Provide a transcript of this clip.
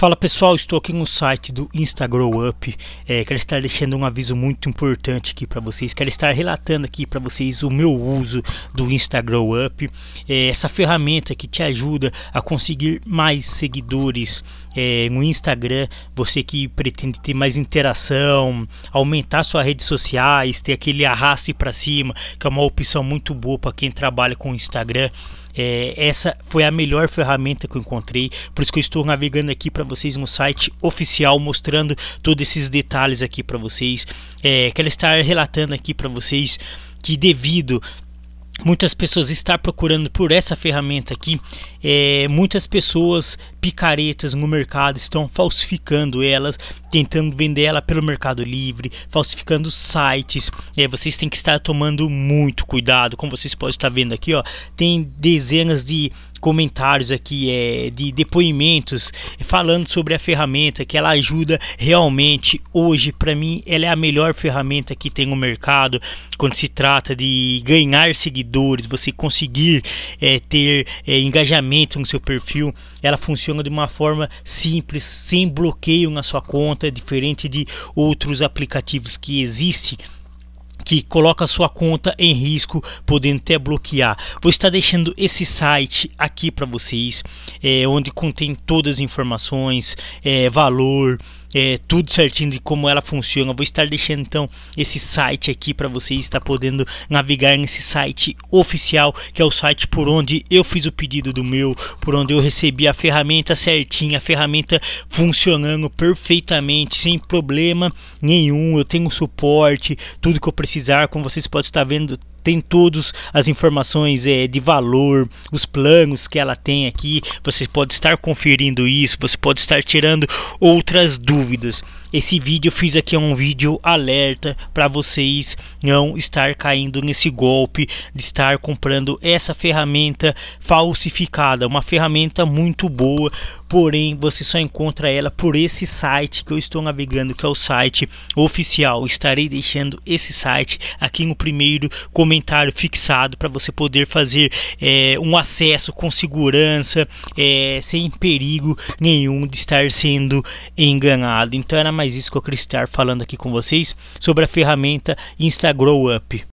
Fala pessoal, estou aqui no site do Instagram Up. É, quero estar deixando um aviso muito importante aqui para vocês. Quero estar relatando aqui para vocês o meu uso do Instagram Up, é, essa ferramenta que te ajuda a conseguir mais seguidores é, no Instagram, você que pretende ter mais interação, aumentar suas redes sociais, ter aquele arraste para cima, que é uma opção muito boa para quem trabalha com o Instagram. É, essa foi a melhor ferramenta que eu encontrei, por isso que eu estou navegando aqui para vocês no site oficial, mostrando todos esses detalhes aqui para vocês. É, quero estar relatando aqui para vocês que devido muitas pessoas estar procurando por essa ferramenta aqui, é, muitas pessoas picaretas no mercado estão falsificando elas, tentando vender ela pelo Mercado Livre, falsificando sites. É, vocês têm que estar tomando muito cuidado, como vocês podem estar vendo aqui, ó, tem dezenas de comentários aqui, é, de depoimentos falando sobre a ferramenta que ela ajuda realmente hoje para mim ela é a melhor ferramenta que tem no mercado quando se trata de ganhar seguidores, você conseguir é, ter é, engajamento no seu perfil, ela funciona de uma forma simples, sem bloqueio na sua conta, diferente de outros aplicativos que existem que coloca sua conta em risco, podendo até bloquear. Vou estar deixando esse site aqui para vocês, é, onde contém todas as informações, é, valor, é, tudo certinho de como ela funciona. Eu vou estar deixando então esse site aqui para vocês estar podendo navegar nesse site oficial, que é o site por onde eu fiz o pedido do meu, por onde eu recebi a ferramenta certinha, a ferramenta funcionando perfeitamente, sem problema nenhum. Eu tenho suporte, tudo que eu precisar, como vocês podem estar vendo, tem todas as informações é, de valor, os planos que ela tem aqui. Você pode estar conferindo isso, você pode estar tirando outras dúvidas. Esse vídeo eu fiz aqui é um vídeo alerta para vocês não estar caindo nesse golpe de estar comprando essa ferramenta falsificada, uma ferramenta muito boa, porém você só encontra ela por esse site que eu estou navegando, que é o site oficial. Estarei deixando esse site aqui no primeiro comentário comentário fixado para você poder fazer é, um acesso com segurança, é, sem perigo nenhum de estar sendo enganado. Então era mais isso que eu queria estar falando aqui com vocês sobre a ferramenta Instagram Up.